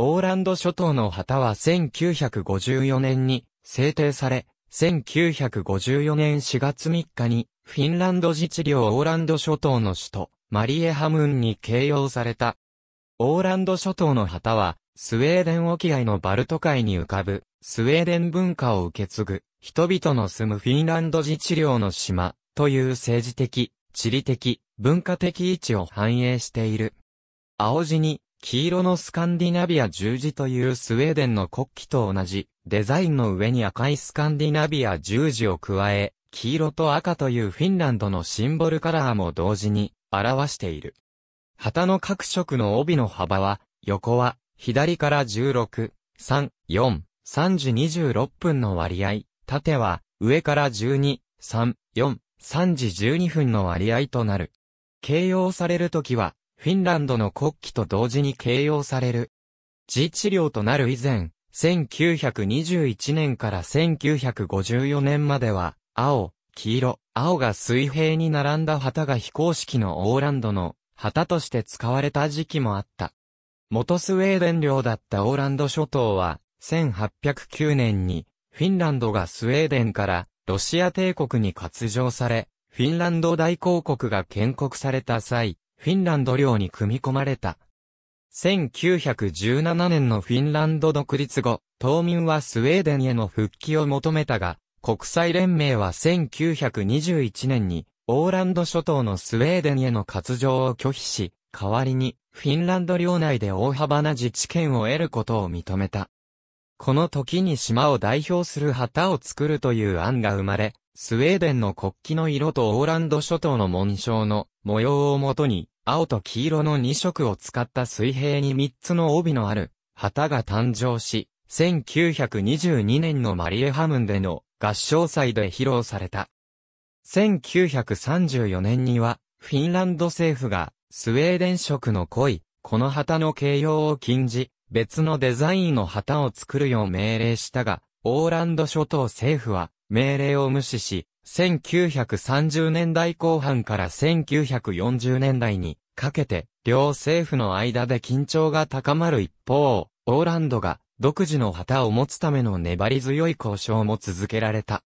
オーランド諸島の旗は1954年に制定され、1954年4月3日にフィンランド自治領オーランド諸島の首都マリエハムンに形容された。オーランド諸島の旗はスウェーデン沖合のバルト海に浮かぶスウェーデン文化を受け継ぐ人々の住むフィンランド自治領の島という政治的、地理的、文化的位置を反映している。青地に黄色のスカンディナビア十字というスウェーデンの国旗と同じ、デザインの上に赤いスカンディナビア十字を加え、黄色と赤というフィンランドのシンボルカラーも同時に表している。旗の各色の帯の幅は、横は、左から16、3、4、3時26分の割合、縦は、上から12、3、4、3時12分の割合となる。形容されるときは、フィンランドの国旗と同時に形容される。自治領となる以前、1921年から1954年までは、青、黄色、青が水平に並んだ旗が非公式のオーランドの旗として使われた時期もあった。元スウェーデン領だったオーランド諸島は、1809年に、フィンランドがスウェーデンからロシア帝国に割譲され、フィンランド大公国が建国された際、フィンランド領に組み込まれた。1917年のフィンランド独立後、島民はスウェーデンへの復帰を求めたが、国際連盟は1921年に、オーランド諸島のスウェーデンへの割譲を拒否し、代わりに、フィンランド領内で大幅な自治権を得ることを認めた。この時に島を代表する旗を作るという案が生まれ、スウェーデンの国旗の色とオーランド諸島の紋章の模様をもとに、青と黄色の2色を使った水平に3つの帯のある旗が誕生し、1922年のマリエハムンでの合唱祭で披露された。1934年には、フィンランド政府がスウェーデン色の濃い、この旗の形容を禁じ、別のデザインの旗を作るよう命令したが、オーランド諸島政府は、命令を無視し、1930年代後半から1940年代にかけて、両政府の間で緊張が高まる一方、オーランドが独自の旗を持つための粘り強い交渉も続けられた。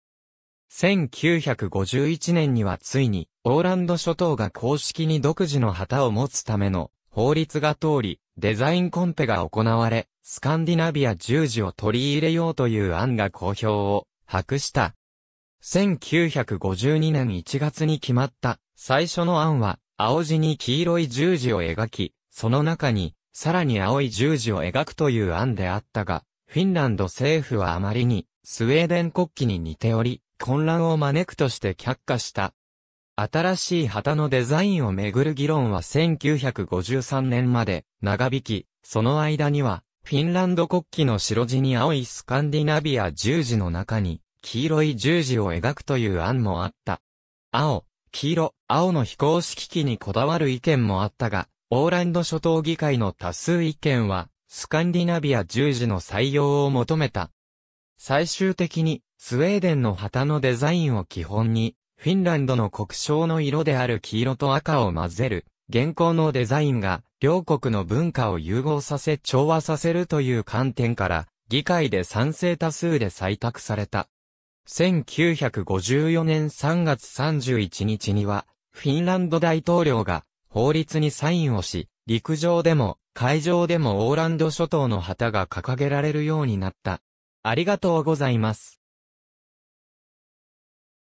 1951年にはついに、オーランド諸島が公式に独自の旗を持つための法律が通り、デザインコンペが行われ、スカンディナビア十字を取り入れようという案が公表を白した。1952年1月に決まった最初の案は、青地に黄色い十字を描き、その中に、さらに青い十字を描くという案であったが、フィンランド政府はあまりに、スウェーデン国旗に似ており、混乱を招くとして却下した。新しい旗のデザインをめぐる議論は1953年まで長引き、その間にはフィンランド国旗の白地に青いスカンディナビア十字の中に、黄色い十字を描くという案もあった。青、黄色、青の非公式機にこだわる意見もあったが、オーランド諸島議会の多数意見は、スカンディナビア十字の採用を求めた。最終的に、スウェーデンの旗のデザインを基本に、フィンランドの国章の色である黄色と赤を混ぜる、現行のデザインが両国の文化を融合させ調和させるという観点から、議会で賛成多数で採択された。1954年3月31日には、フィンランド大統領が法律にサインをし、陸上でも海上でもオーランド諸島の旗が掲げられるようになった。ありがとうございます。